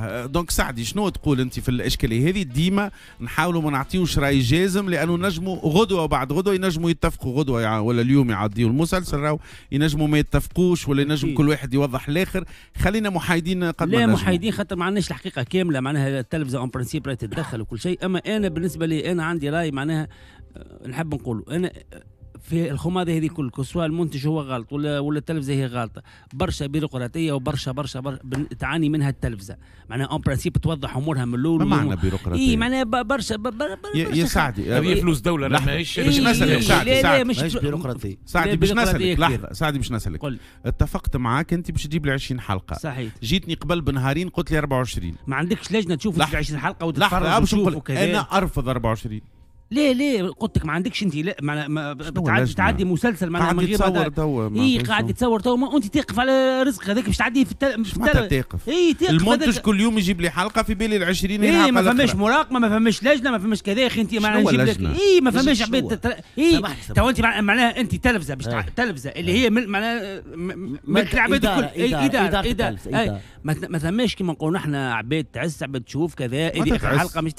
أه، دونك سعدي شنو تقول انت في الاشكاليه هذه ديما نحاولوا ما نعطيوش راي جازم لانه نجموا غدوه وبعد غدوه ينجموا يتفقوا غدوه ولا اليوم يعديوا المسلسل راهو ينجموا ما يتفقوش ولا ينجم كل واحد يوضح الاخر خلينا محايدين قد لا ما محايدين خاطر ما عندناش الحقيقه كامله معناها التلفزه اون برانسيب تتدخل وكل شيء اما انا بالنسبه لي انا عندي راي معناها أه، نحب نقوله انا في الخماده هذه كل سواء المنتج هو غلط ولا ولا التلفزه هي غلطه برشا بيروقراطيه وبرشا برشا, برشا تعاني منها التلفزه معناها اون برانسيب توضح امورها من الاول ما معنى بيروقراطيه اي معناها برشا يا سعدي هذه إيه، فلوس دوله ماهيش إيه، نسالك سعدي مش بيروقراطيه سعدي باش نسالك لحظه سعدي باش نسالك اتفقت معاك انت باش تجيب لي 20 حلقه صحيح جيتني قبل بنهارين قلت لي 24 ما عندكش لجنه تشوف 20 حلقه وتتفرج لحظه انا ارفض 24 ليه ليه قلت لك ما عندكش انت لا ما, ما بتعدي تعدي مسلسل ما قاعد يتصور توا اي قاعد يتصور تو انت تقف على رزقك هذاك باش تعدي في التل... في التل... تقف اي تقف المنتج كل يوم يجيب لي حلقه في بالي ال 20 اي ما فماش مراقبه ما فماش لجنه ما فماش كذا يا اخي انت معناها نجيب لك اي ما إيه، فماش عباد اي تو انت معناها انت تلفزه باش إيه. تلفزه اللي هي معناها ملك العباد الكل اداره اداره إيه، ما ثماش كيما نقولوا نحن عباد تعز عباد تشوف كذا هذيك حلقه مش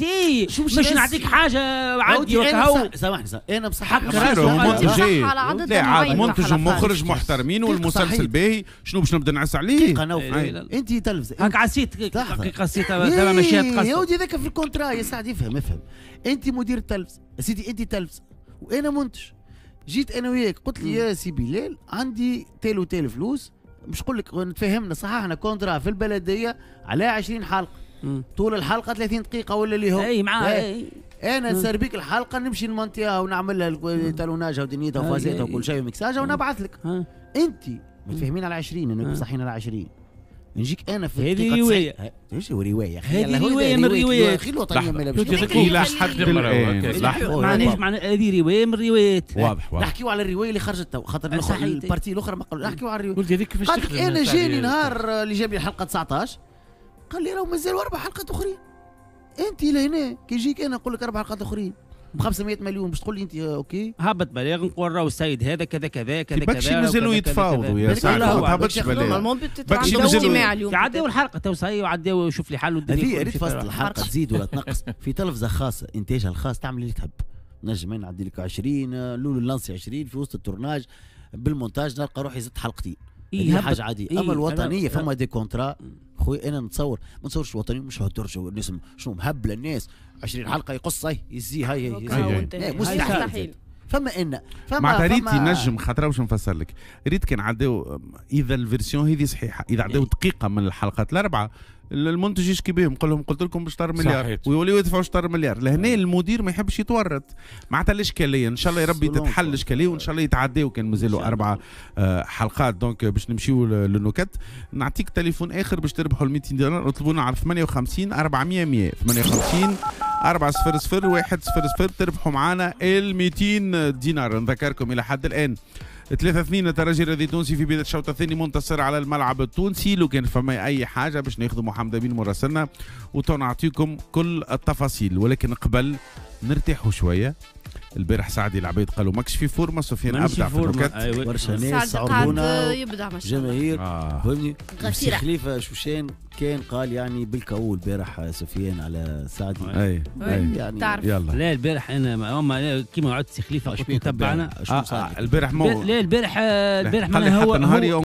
مش نعطيك حاجه عندي سامحني انا مصحح منتج على عدد منتج ومخرج محترمين والمسلسل باهي شنو باش نبدا نعس عليه إيه، انت تلفزه هاك عسيت دقيقه عسيت إيه، ماشي تقصد يا ودي ذاك في الكونترا يا سعد يفهم افهم انت مدير تلفزه يا سيدي انت تلفزه وانا منتج جيت انا وياك قلت لي يا سي بلال عندي تالو تيل فلوس مش نقول لك نتفاهمنا صححنا كونترا في البلديه على 20 حلقه طول الحلقه 30 دقيقه ولا اللي هو اي معاه اي انا نسير بيك الحلقه نمشي نمنتيها ونعمل لها تالوناجها ودنيتها وفازيتها وكل شيء وميكساجها ونبعث لك انت متفاهمين على 20 انك صحينا على 20 نجيك انا في هذه روايه ايش روايه هذه روايه من الروايات اخي الوطنيه ما لابسش الى حد معناها معناها هذه روايه من الروايات واضح واضح نحكيو على الروايه اللي خرجت تو خاطر البارتي الاخرى ما نحكيو على الروايه قالت انا جاني نهار اللي جاب لي الحلقه 19 قال لي راه مازالوا اربع حلقات اخرين انت لهنا كي يجيك انا نقول لك اربع حلقات اخرين ب 500 مليون باش تقول لي انت آه، اوكي هبط بلاغ نقول راه السيد هذا كذا كذا كذا كذا بكشي مازالوا يتفاوضوا يا سعد ما هبطش بلاغ بكشي مازالوا عداو الحلقه تو صحيح وعدوا شوف لي حل الدنيا هذه فاصل الحلقه تزيد ولا تنقص في تلفزه خاصه انتاجها الخاص تعمل اللي تحب نجم نعدي لك 20 آه، لولو لانسي 20 في وسط التورناج بالمونتاج نلقى روحي زدت حلقتين إيه حاجه عاديه اما الوطنيه فما دي كونترا خويا انا نتصور ما نصورش وطني مش هدر شو الناس شنو مهبل الناس 20 حلقه يقص هاي يزي هاي هاي إيه، مستحيل فما ان فما معناتها ريت ينجم خاطر واش نفسر لك ريت كان عداو اذا الفيرسيون هذه صحيحه اذا عداو إيه. دقيقه من الحلقات الاربعه المنتج يشكي بهم قال لهم قلت لكم بشطر مليار ويوليو يدفعوا شطر مليار لهنا إيه. المدير ما يحبش يتورط معناتها الاشكاليه ان شاء الله يا ربي تتحل الاشكاليه وان شاء الله يتعداو كان مازالوا اربع آه، حلقات دونك باش نمشيو للنكت نعطيك تليفون اخر باش تربحوا ال 200 دولار اطلبونا على 58 400 100 58 4 0 0 1 0 0 تربحوا معانا ال 200 دينار نذكركم الى حد الان 3 2 الترجي الرياضي التونسي في بدايه الشوط الثاني منتصر على الملعب التونسي لو كان فما اي حاجه باش ناخذ محمد امين مراسلنا وتنعطيكم كل التفاصيل ولكن قبل نرتاحوا شويه البارح سعدي العبيد قالوا ماكش في فورمه سفيان ابدع في الروكات برشا أيوة. ناس صعدونا جماهير آه. فهمني السي خليفه شوشان كان قال يعني بالكاول البارح سفيان على سعدي اي يعني تعرف يلا لا البارح انا هما كيما عدت سي خليفه تبعنا آه، آه، البارح مو لا البارح البارح ما هو نهار